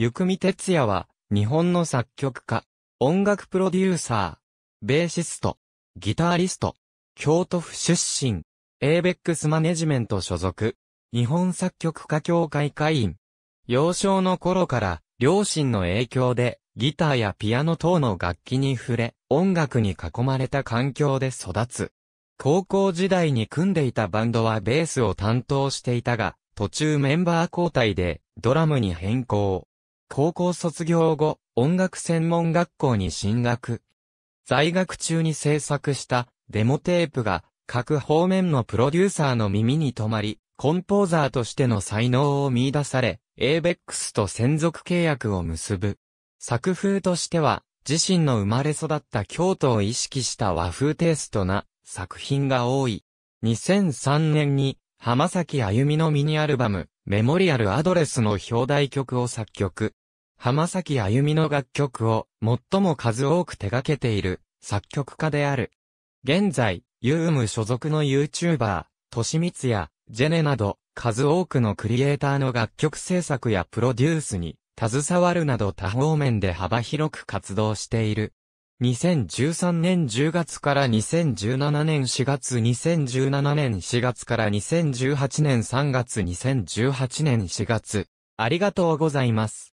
ゆくみ哲也は、日本の作曲家、音楽プロデューサー、ベーシスト、ギターリスト、京都府出身、エーベックスマネジメント所属、日本作曲家協会会員。幼少の頃から、両親の影響で、ギターやピアノ等の楽器に触れ、音楽に囲まれた環境で育つ。高校時代に組んでいたバンドはベースを担当していたが、途中メンバー交代でドラムに変更。高校卒業後、音楽専門学校に進学。在学中に制作したデモテープが各方面のプロデューサーの耳に留まり、コンポーザーとしての才能を見出され、ABEX と専属契約を結ぶ。作風としては、自身の生まれ育った京都を意識した和風テイストな作品が多い。2003年に浜崎あゆみのミニアルバム、メモリアルアドレスの表題曲を作曲。浜崎あゆみの楽曲を最も数多く手掛けている作曲家である。現在、ユーム所属の YouTuber、としみつや、ジェネなど、数多くのクリエイターの楽曲制作やプロデュースに、携わるなど多方面で幅広く活動している。2013年10月から2017年4月、2017年4月から2018年3月、2018年4月。ありがとうございます。